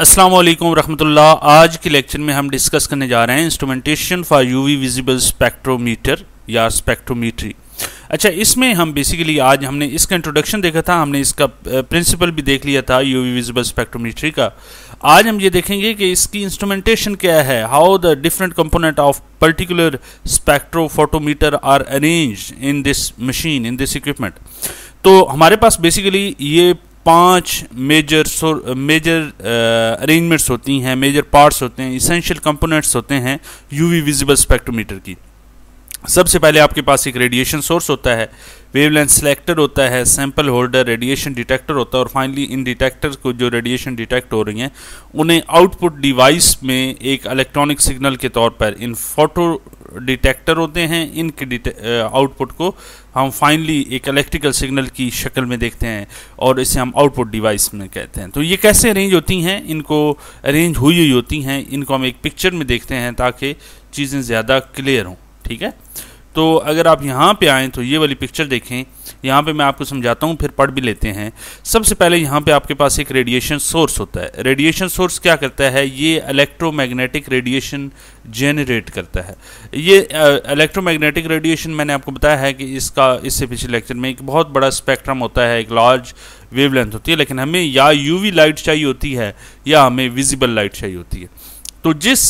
अस्सलाम वालेकुम रहमतुल्लाह आज के लेक्चर में हम डिस्कस करने जा रहे हैं instrumentation for UV visible spectrometer या स्पेक्ट्रोमीट्री अच्छा इसमें हम बेसिकली आज हमने इसका इंट्रोडक्शन देखा था हमने इसका प्रिंसिपल भी देख लिया था यूवी विजिबल स्पेक्ट्रोमीट्री का आज हम ये देखेंगे कि इसकी इंस्ट्रूमेंटेशन क्या है how the different component of particular spectrophotometer are arrange in this machine in this equipment तो हमारे पास बेसिकली ये पांच मेजर मेजर अरेंजमेंट्स होती हैं मेजर पार्ट्स होते हैं इसेंशियल कंपोनेंट्स होते हैं यूवी विजिबल स्पेक्ट्रोमीटर की सबसे पहले आपके पास एक रेडिएशन सोर्स होता है वेवलेंथ सिलेक्टर होता है सैंपल होल्डर रेडिएशन डिटेक्टर होता है और फाइनली इन डिटेक्टर को जो रेडिएशन डिटेक्ट हो रही हैं उन्हें आउटपुट डिवाइस में एक इलेक्ट्रॉनिक सिग्नल के तौर पर इन फोटो डिटेक्टर होते हैं इनके आउटपुट को हम फाइनली एक इलेक्ट्रिकल सिग्नल की शक्ल में देखते हैं और इसे हम आउटपुट डिवाइस में कहते हैं तो ये कैसे अरेंज होती हैं इनको अरेंज हुई हुई होती हैं इनको हम एक पिक्चर में देखते हैं ताकि चीज़ें ज़्यादा क्लियर हों ठीक है तो अगर आप यहाँ पे आएँ तो ये वाली पिक्चर देखें यहाँ पे मैं आपको समझाता हूँ फिर पढ़ भी लेते हैं सबसे पहले यहाँ पे आपके पास एक रेडिएशन सोर्स होता है रेडिएशन सोर्स क्या करता है ये इलेक्ट्रोमैग्नेटिक रेडिएशन जेनरेट करता है ये इलेक्ट्रोमैग्नेटिक रेडिएशन मैंने आपको बताया है कि इसका इससे पिछले लेक्चर में एक बहुत बड़ा स्पेक्ट्रम होता है एक लार्ज वेवलेंथ होती है लेकिन हमें या यूवी लाइट चाहिए होती है या हमें विजिबल लाइट चाहिए होती है तो जिस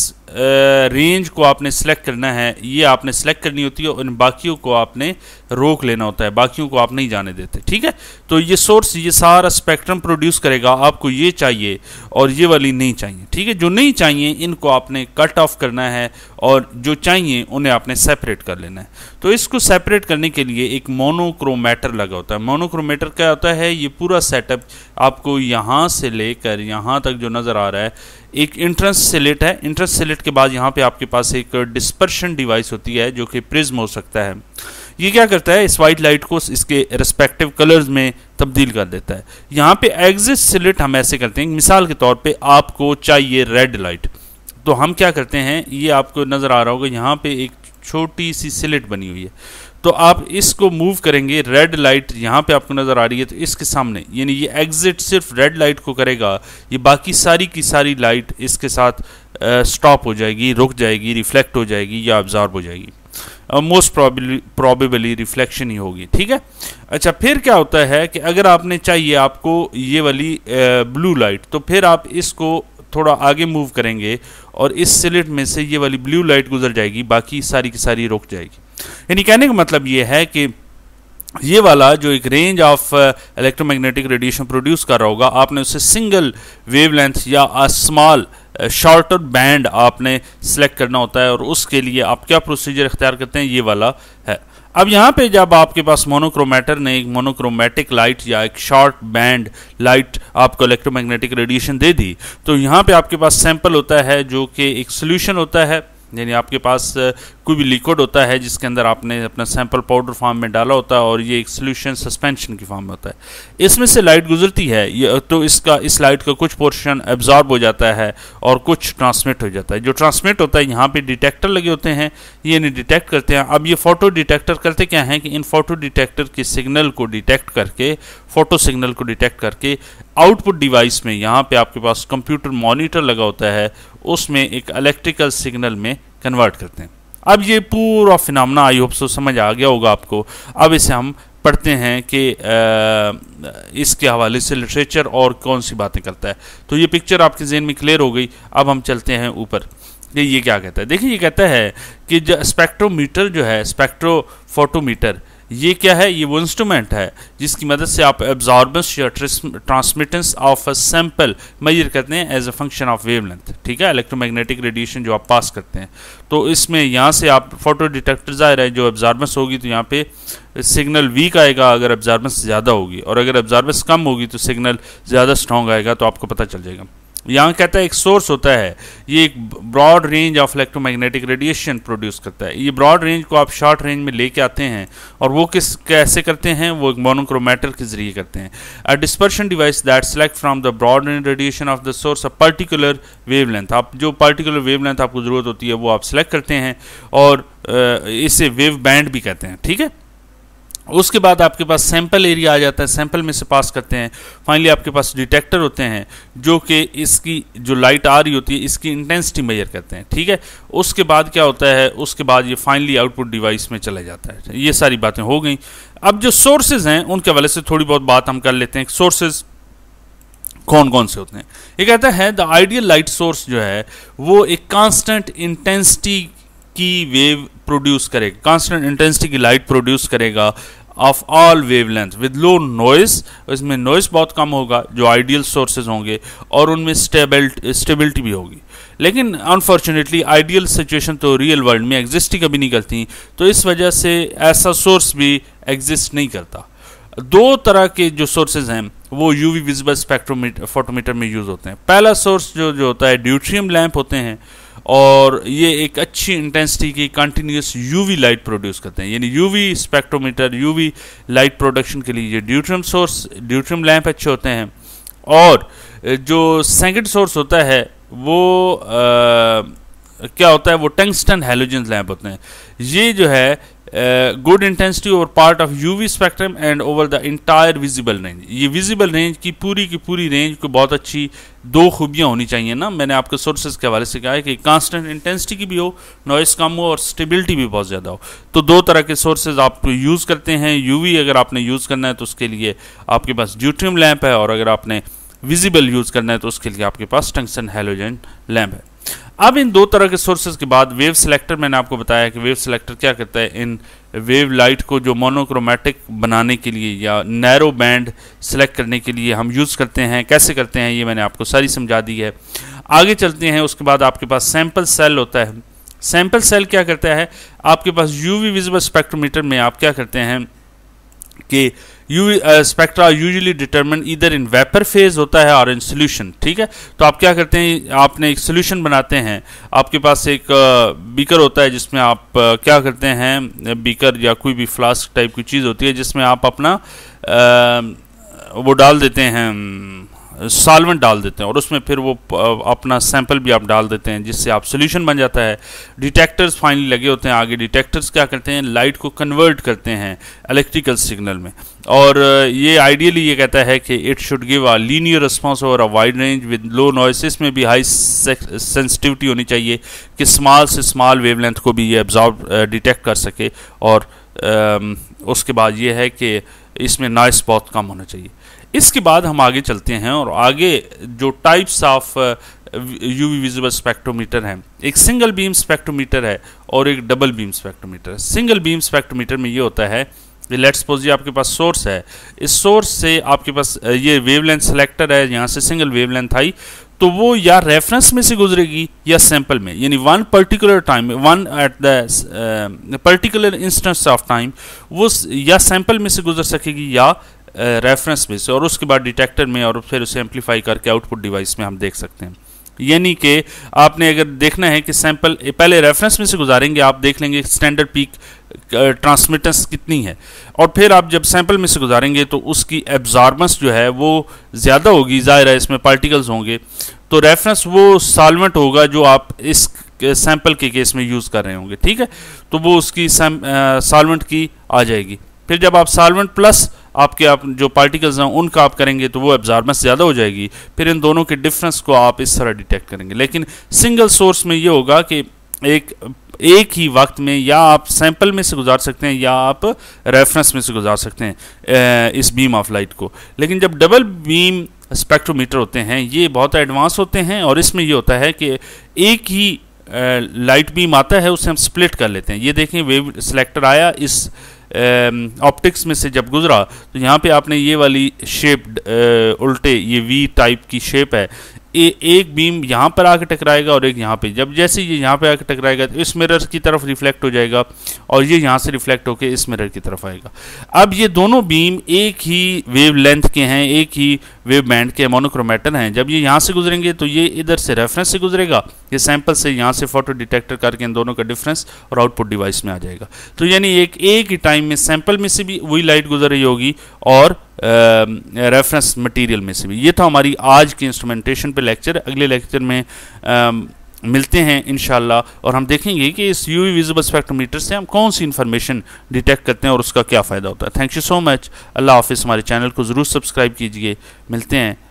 रेंज को आपने सेलेक्ट करना है ये आपने सेलेक्ट करनी होती है और इन बाकियों को आपने रोक लेना होता है बाकियों को आप नहीं जाने देते ठीक है तो ये सोर्स ये सारा स्पेक्ट्रम प्रोड्यूस करेगा आपको ये चाहिए और ये वाली नहीं चाहिए ठीक है जो नहीं चाहिए इनको आपने कट ऑफ करना है और जो चाहिए उन्हें आपने सेपरेट कर लेना है तो इसको सेपरेट करने के लिए एक मोनोक्रोमेटर लगा होता है मोनोक्रोमेटर क्या होता है ये पूरा सेटअप आपको यहाँ से लेकर यहाँ तक जो नज़र आ रहा है एक इंट्रेंस सेलेट है इंट्रेंस सेलेट के बाद यहाँ पे आपके पास एक डिस्पर्शन डिवाइस होती है जो कि प्रिज्म हो सकता है ये क्या करता है इस वाइट लाइट को इसके रेस्पेक्टिव कलर्स में तब्दील कर देता है यहाँ पे एग्जिट सिलेट हम ऐसे करते हैं मिसाल के तौर पे आपको चाहिए रेड लाइट तो हम क्या करते हैं ये आपको नज़र आ रहा होगा यहाँ पे एक छोटी सी सिलेट बनी हुई है तो आप इसको मूव करेंगे रेड लाइट यहाँ पे आपको नज़र आ रही है तो इसके सामने यानी ये एग्जिट सिर्फ रेड लाइट को करेगा ये बाकी सारी की सारी लाइट इसके साथ स्टॉप हो जाएगी रुक जाएगी रिफ्लेक्ट हो जाएगी या ऑब्जॉर्ब हो जाएगी मोस्ट प्रॉबली प्रॉबेबली रिफ्लेक्शन ही होगी ठीक है अच्छा फिर क्या होता है कि अगर आपने चाहिए आपको ये वाली ब्लू लाइट तो फिर आप इसको थोड़ा आगे मूव करेंगे और इस सिलेट में से ये वाली ब्लू लाइट गुजर जाएगी बाकी सारी की सारी रुक जाएगी यानी कहने का मतलब ये है कि ये वाला जो एक range of electromagnetic radiation produce कर रहा होगा आपने उसे सिंगल वेवलेंथ या स्मॉल शॉर्टर बैंड आपने सेलेक्ट करना होता है और उसके लिए आप क्या प्रोसीजर इख्तियार करते हैं ये वाला है अब यहाँ पे जब आपके पास मोनोक्रोमेटर ने एक मोनोक्रोमेटिक लाइट या एक शॉर्ट बैंड लाइट आपको इलेक्ट्रोमैग्नेटिक रेडिएशन दे दी तो यहाँ पे आपके पास सैंपल होता है जो कि एक सोल्यूशन होता है यानी आपके पास uh, कोई भी लिक्विड होता है जिसके अंदर आपने अपना सैंपल पाउडर फॉर्म में डाला होता है और ये एक सोल्यूशन सस्पेंशन की फॉर्म में होता है इसमें से लाइट गुजरती है ये तो इसका इस लाइट का कुछ पोर्शन एब्जॉर्ब हो जाता है और कुछ ट्रांसमिट हो जाता है जो ट्रांसमिट होता है यहाँ पर डिटेक्टर लगे होते हैं ये इन्हें डिटेक्ट करते हैं अब ये फोटो डिटेक्टर करते क्या हैं कि इन फोटो डिटेक्टर के सिग्नल को डिटेक्ट करके फोटो सिग्नल को डिटेक्ट करके आउटपुट डिवाइस में यहाँ पे आपके पास कंप्यूटर मॉनिटर लगा होता है उसमें एक इलेक्ट्रिकल सिग्नल में कन्वर्ट करते हैं अब ये पूरा फिनामना आई होप सो तो समझ आ गया होगा आपको अब इसे हम पढ़ते हैं कि इसके हवाले से लिटरेचर और कौन सी बातें करता है तो ये पिक्चर आपके जेहन में क्लियर हो गई अब हम चलते हैं ऊपर ये ये क्या कहता है देखिए ये कहता है कि जो स्पेक्ट्रोमीटर जो है स्पेक्ट्रो फोटोमीटर ये क्या है ये वो इंस्ट्रूमेंट है जिसकी मदद से आप एब्जॉर्बेंस या transmittance of a sample measure करते हैं as a function of wavelength ठीक है इलेक्ट्रोमैग्नेटिक रेडिएशन जो आप पास करते हैं तो इसमें यहाँ से आप फोटो डिटेक्टर ज़ाहिर है जो एब्जॉर्बेंस होगी तो यहाँ पे सिग्नल वीक आएगा अगर एब्जॉर्बेंस ज़्यादा होगी और अगर एब्जॉर्बेंस कम होगी तो सिग्नल ज़्यादा स्ट्रॉन्ग आएगा तो आपको पता चल जाएगा यहाँ कहता है एक सोर्स होता है ये एक broad range of electromagnetic radiation produce करता है ये ब्रॉड रेंज को आप शॉर्ट रेंज में लेके आते हैं और वो किस कैसे करते हैं वो एक मोनोक्रोमेटर के जरिए करते हैं a dispersion device that select from the broad range radiation of the source a particular wavelength आप जो पर्टिकुलर वेव लेंथ आपको ज़रूरत होती है वो आप सेलेक्ट करते हैं और इसे वेव बैंड भी कहते हैं ठीक है उसके बाद आपके पास सैंपल एरिया आ जाता है सैंपल में से पास करते हैं फाइनली आपके पास डिटेक्टर होते हैं जो कि इसकी जो लाइट आ रही होती है इसकी इंटेंसिटी मेजर करते हैं ठीक है उसके बाद क्या होता है उसके बाद ये फाइनली आउटपुट डिवाइस में चला जाता है ये सारी बातें हो गई अब जो सोर्सेज हैं उनके हवाले से थोड़ी बहुत बात हम कर लेते हैं सोर्सेज़ कौन कौन से होते हैं ये कहता है द आइडियल लाइट सोर्स जो है वो एक कांस्टेंट इंटेंसिटी की वेव प्रोड्यूस करेगा कांस्टेंट इंटेंसिटी की लाइट प्रोड्यूस करेगा of all wavelength with low noise इसमें नॉइस बहुत कम होगा जो आइडियल सोर्सेज होंगे और उनमें स्टेबिलिटी स्टेबिलिटी भी होगी लेकिन अनफॉर्चुनेटली आइडियल सिचुएशन तो रियल वर्ल्ड में एग्जिस्ट ही कभी नहीं करती तो इस वजह से ऐसा सोर्स भी एग्जिस्ट नहीं करता दो तरह के जो सोर्सेज हैं वो यूवी विजिबल स्पेक्ट्रोमीटर फोटोमीटर में यूज़ होते हैं पहला सोर्स जो जो होता है ड्यूट्रियम लैंप होते हैं और ये एक अच्छी इंटेंसिटी की कंटिन्यूस यूवी लाइट प्रोड्यूस करते हैं यानी UV spectrometer UV light production के लिए ये ड्यूट्रियम सोर्स ड्यूट्रियम लैंप अच्छे होते हैं और जो सेकेंड सोर्स होता है वो आ, क्या होता है वो टंगस्टन हेलोजन लैंप होते हैं ये जो है good intensity over part of U V spectrum and over the entire visible range ये विजिबल रेंज की पूरी की पूरी रेंज को बहुत अच्छी दो खूबियाँ होनी चाहिए ना मैंने आपके सोर्सेज के हवाले से कहा है कि कांस्टेंट इंटेंसिटी की भी हो नॉइस कम हो और स्टेबिलिटी भी बहुत ज़्यादा हो तो दो तरह के सोर्सेज आप यूज़ करते हैं यूवी अगर आपने यूज़ करना है तो उसके लिए आपके पास ड्यूट्रियम लैम्प है और अगर आपने विजिबल यूज़ करना है तो उसके लिए आपके पास टंक्सन हेलोजन लैम्प है अब इन दो तरह के सोर्सेज के बाद वेव सिलेक्टर मैंने आपको बताया कि वेव सिलेक्टर क्या करता है इन वेव लाइट को जो मोनोक्रोमेटिक बनाने के लिए या नैरो बैंड सेलेक्ट करने के लिए हम यूज़ करते हैं कैसे करते हैं ये मैंने आपको सारी समझा दी है आगे चलते हैं उसके बाद आपके पास सैंपल सेल होता है सैंपल सेल क्या करता है आपके पास यूवी विजिबल स्पेक्ट्रोमीटर में आप क्या करते हैं कि यू स्पेक्ट्रा यूजली डिटर्मन इधर इन वेपर फेज होता है और इन सोल्यूशन ठीक है तो आप क्या करते हैं आपने एक सोल्यूशन बनाते हैं आपके पास एक बीकर होता है जिसमें आप क्या करते हैं बीकर या कोई भी फ्लास्क टाइप की चीज़ होती है जिसमें आप अपना वो डाल देते हैं सॉल्वेंट डाल देते हैं और उसमें फिर वो अपना सैंपल भी आप डाल देते हैं जिससे आप सोल्यूशन बन जाता है डिटेक्टर्स फाइनली लगे होते हैं आगे डिटेक्टर्स क्या करते हैं लाइट को कन्वर्ट करते हैं इलेक्ट्रिकल सिग्नल में और ये आइडियली ये कहता है कि it should give a linear response और a wide range with low noises में भी हाई सेंसिटिविटी होनी चाहिए कि स्मॉल से स्मॉल वेवलेंथ को भी ये एब्जॉर्ब डिटेक्ट कर सके और उसके बाद ये है कि इसमें नॉइस बहुत कम होना चाहिए इसके बाद हम आगे चलते हैं और आगे जो types of UV visible spectrometer हैं एक सिंगल बीम स्पेक्ट्रोमीटर है और एक double beam spectrometer single beam spectrometer में ये होता है लेट सपोज ये आपके पास सोर्स है इस सोर्स से आपके पास uh, ये वेवलेंथ सेलेक्टर है यहाँ से सिंगल वेवलेंथ आई तो वो या रेफरेंस में से गुजरेगी या सैंपल में यानी one particular time one at the particular instance of time वो या सैंपल में से गुजर सकेगी या रेफरेंस में से और उसके बाद डिटेक्टर में और फिर उसे एम्पलीफाई करके आउटपुट डिवाइस में हम देख सकते हैं यानी कि आपने अगर देखना है कि सैंपल पहले रेफरेंस में से गुजारेंगे आप देख लेंगे स्टैंडर्ड पीक ट्रांसमिटेंस कितनी है और फिर आप जब सैंपल में से गुजारेंगे तो उसकी एब्जॉर्बेंस जो है वो ज़्यादा होगी ज़ाहिर है इसमें पार्टिकल्स होंगे तो रेफरेंस वो सालवेंट होगा जो आप इस सैंपल के केस में यूज़ कर रहे होंगे ठीक है तो वो उसकी सालवेंट की आ जाएगी फिर जब आप सालवेंट प्लस आपके आप जो पार्टिकल्स हैं उनका आप करेंगे तो वो एब्जॉर्बेंस ज़्यादा हो जाएगी फिर इन दोनों के डिफरेंस को आप इस तरह डिटेक्ट करेंगे लेकिन सिंगल सोर्स में ये होगा कि एक एक ही वक्त में या आप सैंपल में से गुजार सकते हैं या आप रेफरेंस में से गुजार सकते हैं इस बीम ऑफ लाइट को लेकिन जब डबल बीम स्पेक्ट्रोमीटर होते हैं ये बहुत एडवांस होते हैं और इसमें ये होता है कि एक ही लाइट बीम आता है उसे हम स्प्लिट कर लेते हैं ये देखें वेव सिलेक्टर आया इस ऑप्टिक्स में से जब गुजरा तो यहाँ पे आपने ये वाली शेप उल्टे ये वी टाइप की शेप है ए, एक बीम यहाँ पर आके टकराएगा और एक यहाँ पे जब जैसे ये यहाँ पे आके टकराएगा तो इस मिरर की तरफ रिफ्लेक्ट हो जाएगा और ये यहाँ से रिफ्लेक्ट होकर इस मिरर की तरफ आएगा अब ये दोनों बीम एक ही वेव लेंथ के हैं एक ही वेव बैंड के मोनोक्रोमेटर हैं जब ये यहाँ से गुजरेंगे तो ये इधर से रेफरेंस से गुजरेगा ये सैंपल से यहाँ से फोटो डिटेक्टर करके इन दोनों का डिफरेंस और आउटपुट डिवाइस में आ जाएगा तो यानी एक एक ही टाइम में सैंपल में से भी वही लाइट गुजर रही होगी और रेफरेंस मटेरियल में से भी ये था हमारी आज की इंस्ट्रूमेंटेशन पे लेक्चर अगले लेक्चर में आ, मिलते हैं इन और हम देखेंगे कि इस यू वी विजिबल स्पेक्ट्रोमीटर से हम कौन सी इन्फॉर्मेशन डिटेक्ट करते हैं और उसका क्या फ़ायदा होता है थैंक यू सो मच अल्लाह हाफि हमारे चैनल को ज़रूर सब्सक्राइब कीजिए मिलते हैं